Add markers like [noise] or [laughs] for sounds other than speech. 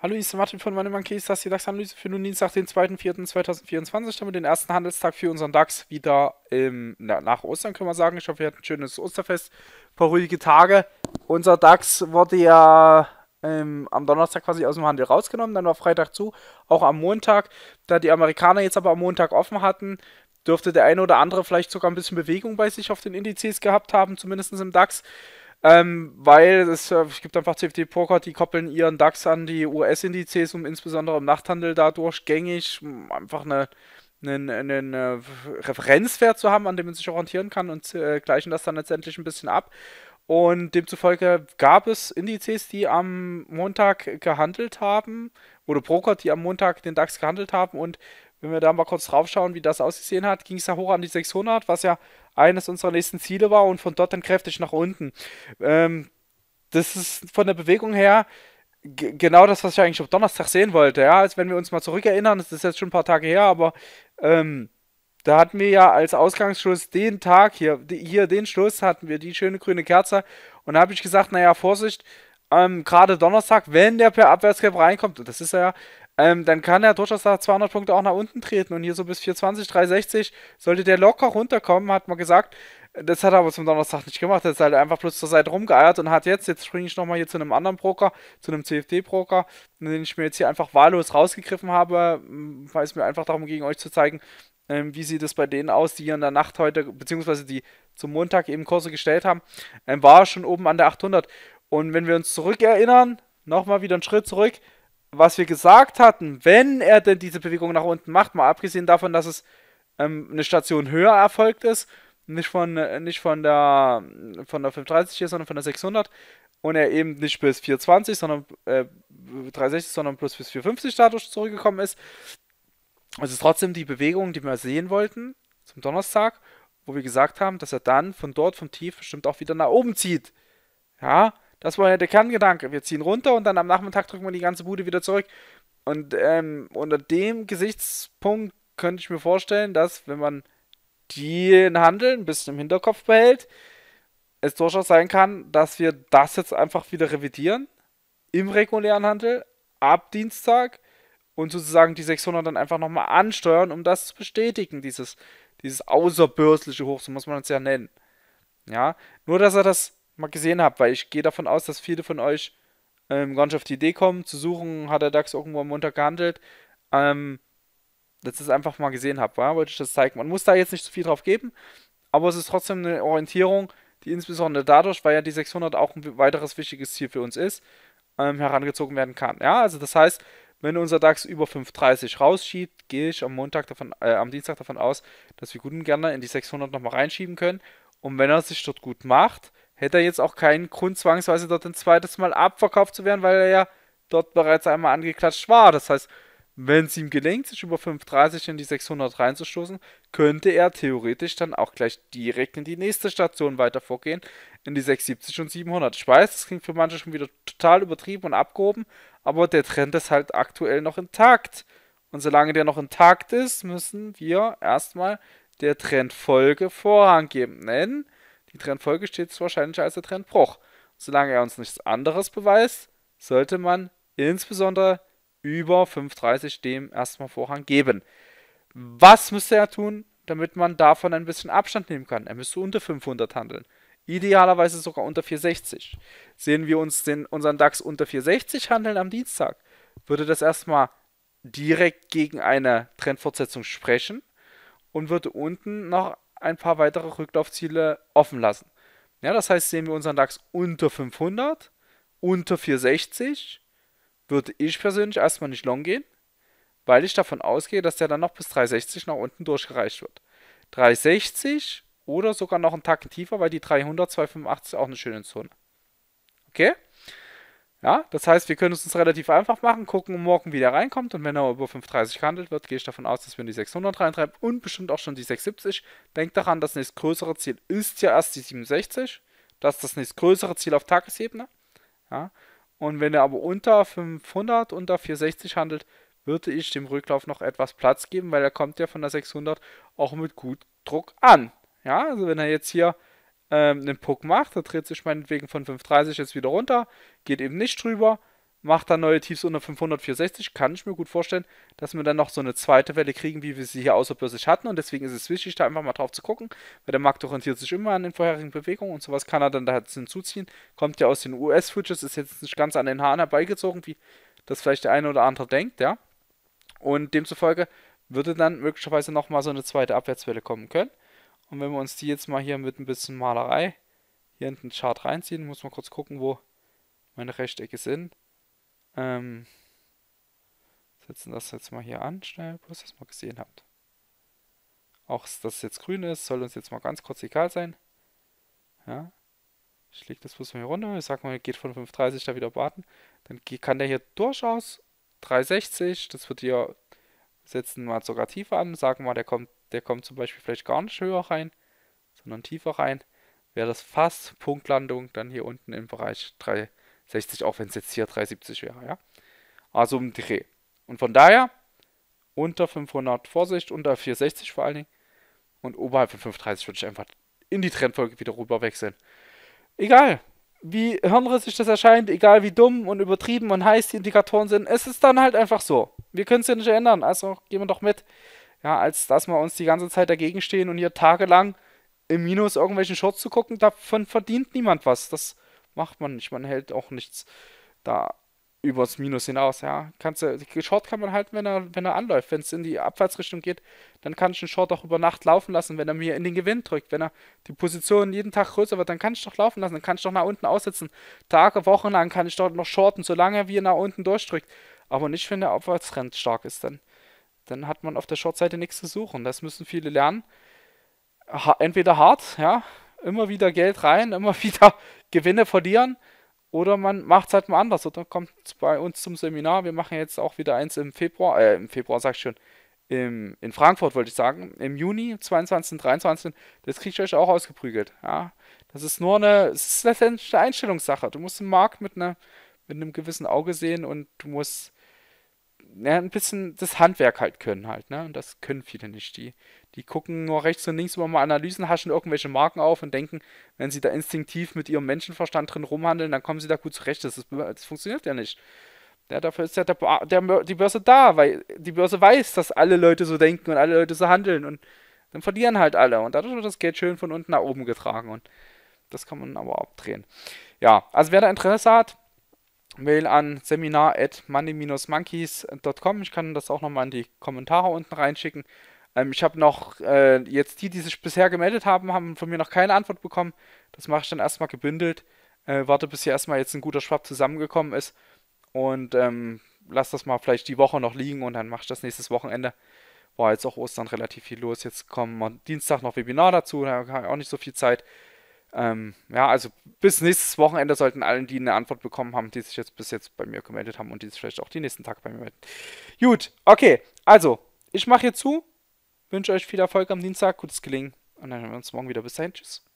Hallo, ich bin Martin von Money Monkeys. Das ist die DAX-Analyse für nun Dienstag, den 2.4.2024. Damit den ersten Handelstag für unseren DAX wieder im, ähm, na, nach Ostern, können wir sagen. Ich hoffe, ihr hattet ein schönes Osterfest, ein paar ruhige Tage. Unser DAX wurde ja ähm, am Donnerstag quasi aus dem Handel rausgenommen, dann war Freitag zu, auch am Montag. Da die Amerikaner jetzt aber am Montag offen hatten, dürfte der eine oder andere vielleicht sogar ein bisschen Bewegung bei sich auf den Indizes gehabt haben, zumindest im DAX. Ähm, weil es äh, gibt einfach CFD Poker, die koppeln ihren DAX an die US-Indizes, um insbesondere im Nachthandel dadurch gängig einfach eine, einen, einen äh, Referenzwert zu haben, an dem man sich orientieren kann und äh, gleichen das dann letztendlich ein bisschen ab. Und demzufolge gab es Indizes, die am Montag gehandelt haben, oder Broker, die am Montag den DAX gehandelt haben und wenn wir da mal kurz draufschauen, wie das ausgesehen hat, ging es ja hoch an die 600, was ja eines unserer nächsten Ziele war und von dort dann kräftig nach unten. Ähm, das ist von der Bewegung her genau das, was ich eigentlich am Donnerstag sehen wollte. Ja, als wenn wir uns mal zurückerinnern, das ist jetzt schon ein paar Tage her, aber ähm, da hatten wir ja als Ausgangsschluss den Tag hier, hier den Schluss hatten wir die schöne grüne Kerze und da habe ich gesagt, naja, Vorsicht, ähm, gerade Donnerstag, wenn der per Abwärtsgap reinkommt, und das ist er ja, ähm, dann kann er durchaus nach 200 Punkte auch nach unten treten und hier so bis 420, 360 sollte der locker runterkommen, hat man gesagt. Das hat er aber zum Donnerstag nicht gemacht. Er ist halt einfach bloß zur Seite rumgeeiert und hat jetzt, jetzt springe ich nochmal hier zu einem anderen Broker, zu einem CFD-Broker, den ich mir jetzt hier einfach wahllos rausgegriffen habe, hm, weil es mir einfach darum ging, euch zu zeigen, ähm, wie sieht es bei denen aus, die hier in der Nacht heute, beziehungsweise die zum Montag eben Kurse gestellt haben, ähm, war schon oben an der 800. Und wenn wir uns zurückerinnern, nochmal wieder einen Schritt zurück, was wir gesagt hatten, wenn er denn diese Bewegung nach unten macht, mal abgesehen davon, dass es ähm, eine Station höher erfolgt ist, nicht von, äh, nicht von der von der 530 hier, sondern von der 600 und er eben nicht bis 420, sondern äh, 360, sondern plus bis 450 dadurch zurückgekommen ist. Es ist trotzdem die Bewegung, die wir sehen wollten zum Donnerstag, wo wir gesagt haben, dass er dann von dort vom Tief bestimmt auch wieder nach oben zieht. Ja, das war ja der Kerngedanke. Wir ziehen runter und dann am Nachmittag drücken wir die ganze Bude wieder zurück. Und ähm, unter dem Gesichtspunkt könnte ich mir vorstellen, dass, wenn man den Handel ein bisschen im Hinterkopf behält, es durchaus sein kann, dass wir das jetzt einfach wieder revidieren im regulären Handel ab Dienstag und sozusagen die 600 dann einfach nochmal ansteuern, um das zu bestätigen, dieses, dieses außerbörsliche Hoch, so muss man es ja nennen. Ja, nur dass er das mal gesehen habe, weil ich gehe davon aus, dass viele von euch ähm, gar nicht auf die Idee kommen, zu suchen, hat der DAX irgendwo am Montag gehandelt. Ähm, dass ich das einfach mal gesehen habe, wollte ich das zeigen. Man muss da jetzt nicht so viel drauf geben, aber es ist trotzdem eine Orientierung, die insbesondere dadurch, weil ja die 600 auch ein weiteres wichtiges Ziel für uns ist, ähm, herangezogen werden kann. Ja, also das heißt, wenn unser DAX über 5,30 rausschiebt, gehe ich am Montag davon, äh, am Dienstag davon aus, dass wir gut und gerne in die 600 nochmal reinschieben können. Und wenn er sich dort gut macht, hätte er jetzt auch keinen Grund, zwangsweise dort ein zweites Mal abverkauft zu werden, weil er ja dort bereits einmal angeklatscht war. Das heißt, wenn es ihm gelingt, sich über 5,30 in die 600 reinzustoßen, könnte er theoretisch dann auch gleich direkt in die nächste Station weiter vorgehen, in die 670 und 700. Ich weiß, das klingt für manche schon wieder total übertrieben und abgehoben, aber der Trend ist halt aktuell noch intakt. Und solange der noch intakt ist, müssen wir erstmal der Trendfolge Vorrang geben. Denn die Trendfolge steht wahrscheinlich als der Trendbruch. Solange er uns nichts anderes beweist, sollte man insbesondere über 5,30 dem erstmal Vorrang geben. Was müsste er tun, damit man davon ein bisschen Abstand nehmen kann? Er müsste unter 500 handeln. Idealerweise sogar unter 460. Sehen wir uns den, unseren DAX unter 460 handeln am Dienstag, würde das erstmal direkt gegen eine Trendfortsetzung sprechen und würde unten noch ein paar weitere Rücklaufziele offen lassen. Ja, das heißt, sehen wir unseren DAX unter 500, unter 460, würde ich persönlich erstmal nicht long gehen, weil ich davon ausgehe, dass der dann noch bis 360 nach unten durchgereicht wird. 360 oder sogar noch einen Tacken tiefer, weil die 300, 285 auch eine schöne Zone. Okay? Ja, das heißt, wir können es uns relativ einfach machen, gucken morgen, wie der reinkommt. Und wenn er über 5,30 gehandelt wird, gehe ich davon aus, dass wir in die 600 reintreiben und bestimmt auch schon die 670. Denkt daran, das nächstgrößere Ziel ist ja erst die 67. Das ist das nächstgrößere Ziel auf Tagesebene. Ja, und wenn er aber unter 500, unter 460 handelt, würde ich dem Rücklauf noch etwas Platz geben, weil er kommt ja von der 600 auch mit gut Druck an. Ja, also wenn er jetzt hier ähm, einen Puck macht, da dreht sich meinetwegen von 530 jetzt wieder runter, geht eben nicht drüber, macht dann neue Tiefs unter 564, kann ich mir gut vorstellen, dass wir dann noch so eine zweite Welle kriegen, wie wir sie hier außerbörslich hatten. Und deswegen ist es wichtig, da einfach mal drauf zu gucken, weil der Markt orientiert sich immer an den vorherigen Bewegungen und sowas kann er dann da hinzuziehen. Kommt ja aus den US-Futures, ist jetzt nicht ganz an den Haaren herbeigezogen, wie das vielleicht der eine oder andere denkt, ja. Und demzufolge würde dann möglicherweise nochmal so eine zweite Abwärtswelle kommen können. Und wenn wir uns die jetzt mal hier mit ein bisschen Malerei hier in den Chart reinziehen, muss man kurz gucken, wo meine Rechtecke sind. Ähm, setzen das jetzt mal hier an, schnell, bloß dass man gesehen habt. Auch, dass es jetzt grün ist, soll uns jetzt mal ganz kurz egal sein. Ja. Ich lege das bloß mal hier runter. Ich sag mal, geht von 5,30 da wieder warten. Dann kann der hier durchaus 3,60. Das wird hier setzen mal sogar tiefer an, sagen mal, der kommt, der kommt zum Beispiel vielleicht gar nicht höher rein, sondern tiefer rein, wäre das fast Punktlandung dann hier unten im Bereich 360, auch wenn es jetzt hier 370 wäre, ja. Also um Dreh. Und von daher, unter 500 Vorsicht, unter 460 vor allen Dingen und oberhalb von 530 würde ich einfach in die Trendfolge wieder rüber wechseln. Egal, wie hirnrissig das erscheint, egal wie dumm und übertrieben und heiß die Indikatoren sind, es ist dann halt einfach so. Wir können es ja nicht ändern, also gehen wir doch mit. Ja, als dass wir uns die ganze Zeit dagegen stehen und hier tagelang im Minus irgendwelchen Shorts zu gucken, davon verdient niemand was. Das macht man nicht. Man hält auch nichts da übers Minus hinaus, ja. Kannst du, Short kann man halten, wenn er, wenn er anläuft. Wenn es in die Abwärtsrichtung geht, dann kann ich einen Short auch über Nacht laufen lassen, wenn er mir in den Gewinn drückt. Wenn er die Position jeden Tag größer wird, dann kann ich doch laufen lassen, dann kann ich doch nach unten aussitzen. Tage, Wochen lang kann ich dort noch shorten, solange wie er nach unten durchdrückt aber nicht, wenn der Abwärtstrend stark ist. Dann, dann hat man auf der Shortseite nichts zu suchen. Das müssen viele lernen. Ha entweder hart, ja, immer wieder Geld rein, [laughs] immer wieder Gewinne verlieren. Oder man macht es halt mal anders. Oder kommt bei uns zum Seminar. Wir machen jetzt auch wieder eins im Februar, äh, im Februar sag ich schon, im, in Frankfurt wollte ich sagen, im Juni 22, 23. Das kriegt ihr euch auch ausgeprügelt. Ja? Das ist nur eine, es ist eine Einstellungssache. Du musst den Markt mit, einer, mit einem gewissen Auge sehen und du musst ja, ein bisschen das Handwerk halt können halt, ne? Und das können viele nicht. Die, die gucken nur rechts und links immer mal Analysen, haschen irgendwelche Marken auf und denken, wenn sie da instinktiv mit ihrem Menschenverstand drin rumhandeln, dann kommen sie da gut zurecht. Das, ist, das funktioniert ja nicht. Ja, dafür ist ja der, der, die Börse da, weil die Börse weiß, dass alle Leute so denken und alle Leute so handeln und dann verlieren halt alle. Und dadurch wird das Geld schön von unten nach oben getragen und das kann man aber abdrehen. Ja, also wer da Interesse hat, Mail an seminarmoney monkeyscom Ich kann das auch nochmal in die Kommentare unten reinschicken. Ähm, ich habe noch, äh, jetzt die, die sich bisher gemeldet haben, haben von mir noch keine Antwort bekommen. Das mache ich dann erstmal gebündelt. Äh, warte, bis hier erstmal jetzt ein guter Schwab zusammengekommen ist. Und ähm, lass das mal vielleicht die Woche noch liegen und dann mache ich das nächstes Wochenende. War jetzt auch Ostern relativ viel los. Jetzt kommen Dienstag noch Webinar dazu, da habe ich auch nicht so viel Zeit. Ähm, ja, also bis nächstes Wochenende sollten allen, die eine Antwort bekommen haben, die sich jetzt bis jetzt bei mir gemeldet haben und die sich vielleicht auch die nächsten Tage bei mir melden. Gut, okay. Also, ich mache hier zu. Wünsche euch viel Erfolg am Dienstag, gutes Gelingen. Und dann hören wir uns morgen wieder. Bis dahin. Tschüss.